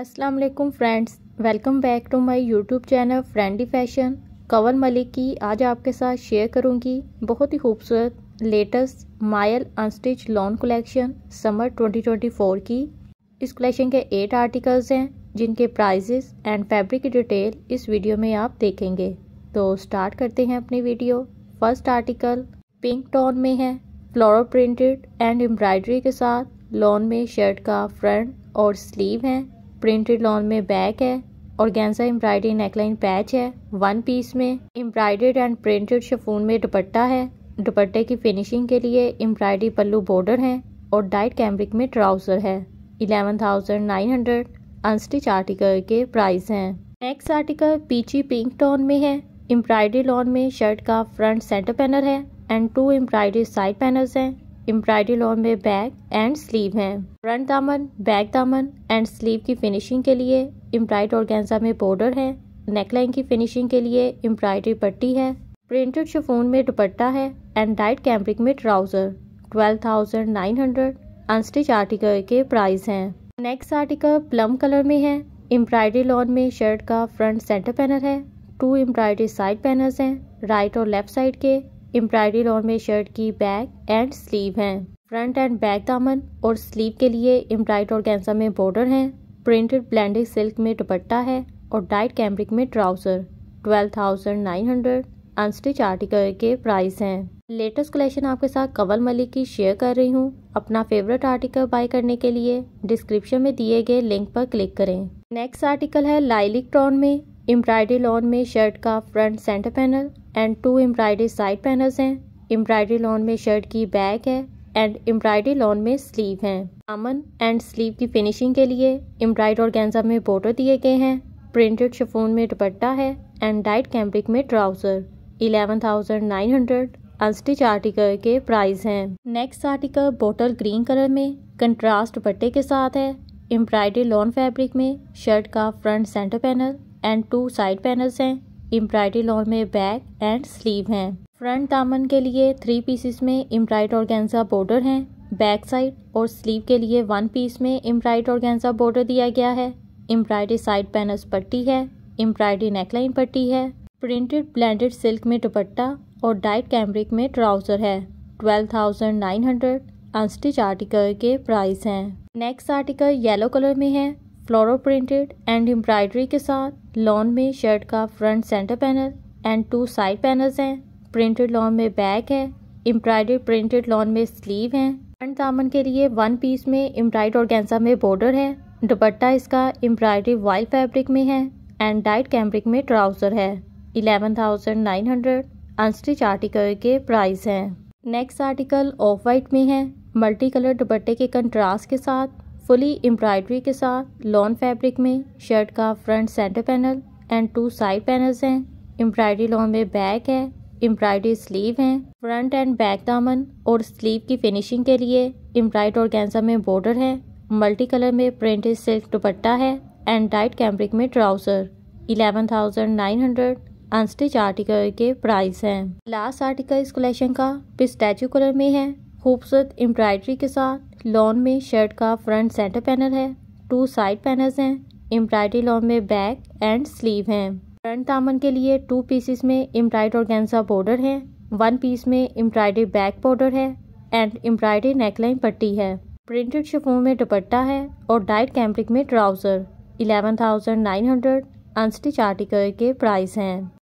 अस्सलाम वालेकुम friends welcome back to my YouTube channel friendy fashion Kanwar Malik की आज आपके साथ शेयर करूंगी बहुत ही खूबसूरत लेटेस्ट मायल अनस्टिच लॉन कलेक्शन समर 2024 की इस कलेक्शन के एट आर्टिकल्स हैं जिनके प्राइजेस एंड फैब्रिक की डिटेल इस वीडियो में आप देखेंगे तो स्टार्ट करते हैं अपनी video first article pink tone में है फ्लोरो प्रिंटेड एंड एम्ब्रॉयडरी के साथ लॉन में शर्ट का फ्रंट और स्लीव है प्रिंटेड लॉन में बैक है और गेंजा एम्ब्रॉयडरी नेकलाइन पैच है वन पीस में एम्ब्रॉयडर्ड एंड प्रिंटेड शफून में दुपट्टा है दुपट्टे की फिनिशिंग के लिए एम्ब्रॉयडरी पल्लू बॉर्डर है और डाइट कैमरिक में ट्राउज़र है eleven thousand nine hundred unstitch article के प्राइस हैं next article peachy pink tone में है एम्ब्रॉयडरी लॉन में शर्ट का फ्रंट सेंटर पैनल है and two embroidery side panels हैं एम्ब्रॉयडरी लॉन में बैक एंड स्लीव हैं फ्रंट दामन बैक दामन एंड स्लीव की फिनिशिंग के लिए एम्ब्रॉयड गेंजा में बॉर्डर है नेकलाइन की फिनिशिंग के लिए एम्ब्रॉयडरी पट्टी है प्रिंटेड शफोन में दुपट्टा है एंड डाइट कैम्ब्रिक में trouser twelve thousand nine hundred unstitch article के प्राइस हैं नेक्स्ट आर्टिकल प्लम कलर में है एम्ब्रॉयडरी लॉन में शर्ट का फ्रंट सेंटर पैनल है टू एम्ब्रॉयडरी साइड पैनल्स हैं राइट और लेफ्ट साइड के एम्ब्रॉयडरी लॉन में शर्ट की बैक एंड स्लीव हैं फ्रंट एंड बैक दामन और स्लीव के लिए एम्ब्रॉयड और कैंसा में बॉर्डर हैं प्रिंटेड ब्लेंडेड सिल्क में दुपट्टा है और डाइट कैमरिक में trouser twelve thousand nine hundred unstitch article के प्राइस हैं लेटेस्ट कलेक्शन आपके साथ कंवल मलिक की शेयर कर रही हूँ अपना फेवरेट आर्टिकल बाय करने के लिए डिस्क्रिप्शन में दिए गए लिंक पर क्लिक करें नेक्स्ट आर्टिकल है लाइलिक ट्रॉन में एम्ब्रॉयडरी लॉन में शर्ट का front centre panel and two embroidery side panels हैं एम्ब्रॉयडरी लॉन में शर्ट की बैक है एंड एम्ब्रॉयडरी लॉन में स्लीव हैं अमन एंड स्लीव की फिनिशिंग के लिए एम्ब्रॉयड और गेंजा में बॉर्डर दिए गए हैं प्रिंटेड शफोन में दुपट्टा है एंड डाइट कैम्ब्रिक में trouser eleven thousand nine hundred unstitch article के प्राइस हैं next article bottle green colour में कंट्रास्ट दुपट्टे के साथ है एम्ब्रॉयडरी लॉन फैब्रिक में शर्ट का front centre panel and two side panels हैं एम्ब्रायडरी लॉन में बैक एंड स्लीव हैं फ्रंट दामन के लिए थ्री पीसेस में एम्ब्रायड ऑर्गेन्जा बॉर्डर हैं बैक साइड और स्लीव के लिए वन पीस में एम्ब्रायड ऑर्गेन्जा बॉर्डर दिया गया है एम्ब्रायडरी साइड पैनल्स पट्टी है एम्ब्रायडरी नेकलाइन पट्टी है प्रिंटेड ब्लेंडेड सिल्क में दुपट्टा और डाइट कैमरिक में ट्राउज़र है twelve thousand nine hundred unstitch article के प्राइस हैं नेक्स्ट आर्टिकल येलो कलर में है फ्लोरो प्रिंटेड एंड एम्ब्रॉयडरी के साथ लॉन में शर्ट का front centre panel and two side panels हैं प्रिंटेड लॉन में बैक है एम्ब्रॉयडरी प्रिंटेड लॉन में स्लीव है फ्रंट दामन के लिए वन पीस में एम्ब्रॉयड ऑर्गेन्जा में बॉर्डर है दुपट्टा इसका एम्ब्रॉयडरी वाइल फैब्रिक में है एंड डाइट कैम्ब्रिक में ट्राउज़र है eleven thousand nine hundred unstitch article के प्राइस हैं नेक्स्ट आर्टिकल ऑफ वाइट में है मल्टी कलर दुपट्टे के कंट्रास्ट के साथ फुली एम्ब्रॉयडरी के साथ लॉन फैब्रिक में शर्ट का front centre panel and two side panels हैं एम्ब्रॉयडरी लॉन में बैक है एम्ब्रॉयडरी स्लीव हैं फ्रंट एंड बैक दामन और स्लीव की फिनिशिंग के लिए एम्ब्रॉयड और में बॉर्डर है मल्टी कलर में प्रिंटेड सिल्क दुपट्टा है एंड डाइट कैम्ब्रिक में trouser eleven thousand nine hundred unstitch article के प्राइस हैं लास्ट आर्टिकल इस कलेक्शन का पिस्टैचू कलर में है खूबसूरत एम्ब्रॉयडरी के साथ लॉन में शर्ट का फ्रंट सेंटर पैनल है टू साइड पैनल्स हैं एम्ब्रॉयडरी लॉन में बैक एंड स्लीव हैं फ्रंट दामन के लिए टू पीसेस में एम्ब्रॉयड ऑर्गेन्जा बॉर्डर है वन पीस में एम्ब्रॉयडरी बैक बॉर्डर है एंड एम्ब्रॉयडरी नेकलाइन पट्टी है प्रिंटेड शिफोन में दुपट्टा है और डाइट कैम्ब्रिक में ट्राउज़र 11,900 अनस्टिच आर्टिकल के प्राइस हैं